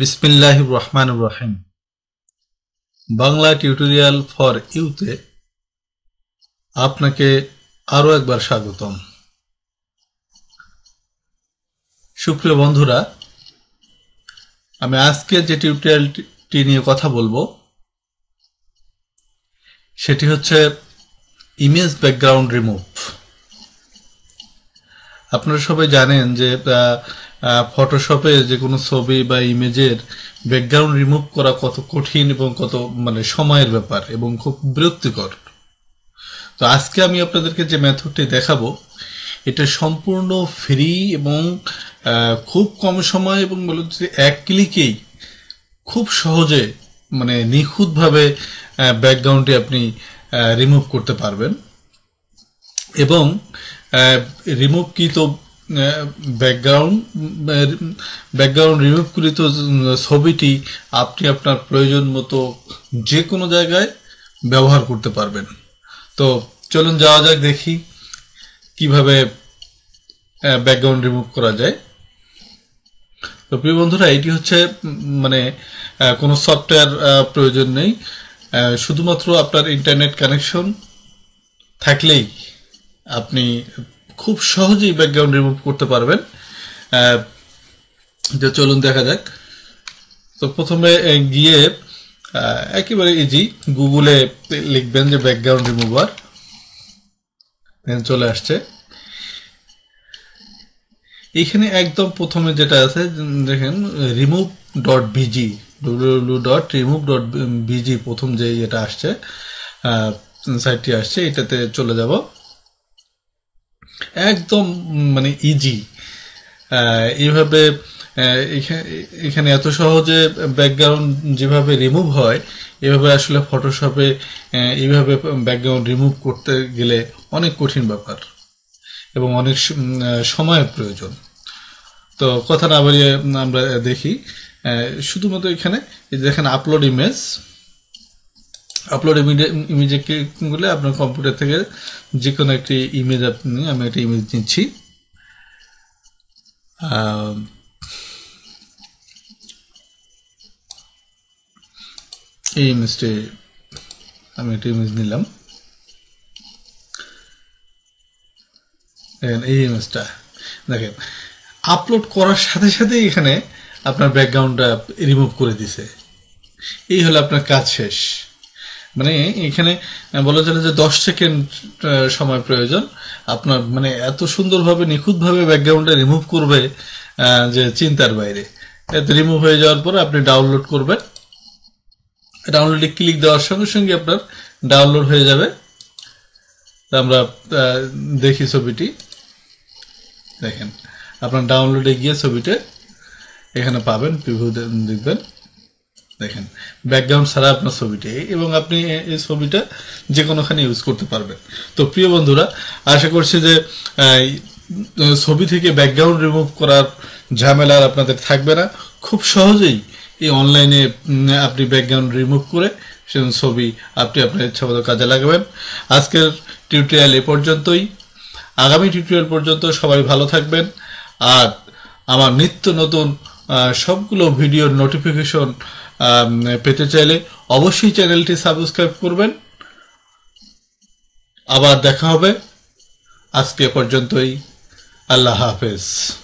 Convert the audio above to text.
বিসমিল্লাহ রহমান রহিম বাংলা টিউটোরিয়াল ফর ইউতে আপনাকে আরও একবার স্বাগতম সুপ্রিয় বন্ধুরা আমি আজকে যে টিউটোরিয়ালটি নিয়ে কথা বলবো সেটি হচ্ছে ইমেজ ব্যাকগ্রাউন্ড রিমুভ আপনারা সবাই জানেন যে ফটোশপে যে কোনো ছবি বা ইমেজের ব্যাকগ্রাউন্ড রিমুভ করা কত কঠিন এবং কত মানে সময়ের ব্যাপার এবং খুব বিরক্তিকর তো আজকে আমি আপনাদেরকে যে মেথডটি দেখাবো এটা সম্পূর্ণ ফ্রি এবং খুব কম সময় এবং বলুন যে এক ক্লিকেই খুব সহজে মানে নিখুঁতভাবে ব্যাকগ্রাউন্ডটি আপনি রিমুভ করতে পারবেন এবং রিমুভ কি তো ব্যাকগ্রাউন্ড ব্যাকগ্রাউন্ড রিমুভকৃত ছবিটি আপনি আপনার প্রয়োজন মতো যে কোনো জায়গায় ব্যবহার করতে পারবেন তো চলুন যাওয়া যাক দেখি কিভাবে ব্যাকগ্রাউন্ড রিমুভ করা যায় তো প্রিয় বন্ধুরা এটি হচ্ছে মানে কোনো সফটওয়্যার প্রয়োজন নেই শুধুমাত্র আপনার ইন্টারনেট কানেকশন থাকলেই আপনি খুব সহজেই ব্যাকগ্রাউন্ড রিমুভ করতে পারবেন যে চলুন দেখা যাক তো প্রথমে গিয়ে একেবারে ইজি গুগলে লিখবেন যে ব্যাকগ্রাউন্ড রিমুভার চলে আসছে এখানে একদম প্রথমে যেটা আছে দেখেন remove dot BG W dot remove dot BG প্রথম যে এটা আসছে সাইটটি আসছে এটাতে চলে যাব একদম মানে ইজি এইভাবে এখানে এত সহজে ব্যাকগ্রাউন্ড যেভাবে রিমুভ হয় এভাবে আসলে ফটোশপে এইভাবে ব্যাকগ্রাউন্ড রিমুভ করতে গেলে অনেক কঠিন ব্যাপার এবং অনেক সময়ের প্রয়োজন তো কথা না বলিয়ে আমরা দেখি শুধুমাত্র এখানে দেখেন আপলোড ইমেজ আপলোড ইমেজে ক্লিক করলে আপনার কম্পিউটার থেকে যে কোনো একটি ইমেজ আপনি আমি একটা ইমেজ নিচ্ছি এই ইমেজটি আমি একটা ইমেজ নিলাম দেখেন এই ইমেজটা দেখেন আপলোড করার সাথে সাথে এখানে আপনার ব্যাকগ্রাউন্ডটা রিমুভ করে দিছে এই হলো আপনার কাজ শেষ মানে এখানে যায় যে দশ সেকেন্ড সময় প্রয়োজন আপনার মানে এত সুন্দরভাবে নিখুঁতভাবে ব্যাকগ্রাউন্ডটা রিমুভ করবে যে চিন্তার বাইরে এত রিমুভ হয়ে যাওয়ার পরে আপনি ডাউনলোড করবেন ডাউনলোডে ক্লিক দেওয়ার সঙ্গে সঙ্গে আপনার ডাউনলোড হয়ে যাবে আমরা দেখি ছবিটি দেখেন আপনার ডাউনলোডে গিয়ে ছবিটা এখানে পাবেন প্রিভিউ দেখবেন দেখেন ব্যাকগ্রাউন্ড ছাড়া আপনার ছবিটা এবং আপনি এই ছবিটা যে কোনোখানে ইউজ করতে পারবেন তো প্রিয় বন্ধুরা আশা করছি যে ছবি থেকে ব্যাকগ্রাউন্ড রিমুভ করার ঝামেলা আপনাদের থাকবে না খুব সহজেই এই অনলাইনে আপনি ব্যাকগ্রাউন্ড রিমুভ করে ছবি আপনি আপনার ইচ্ছা মতো কাজে লাগাবেন আজকের টিউটোরিয়াল এ পর্যন্তই আগামী টিউটোরিয়াল পর্যন্ত সবাই ভালো থাকবেন আর আমার নিত্য নতুন সবগুলো ভিডিওর নোটিফিকেশন পেতে চাইলে অবশ্যই চ্যানেলটি সাবস্ক্রাইব করবেন আবার দেখা হবে আজকে পর্যন্তই আল্লাহ হাফেজ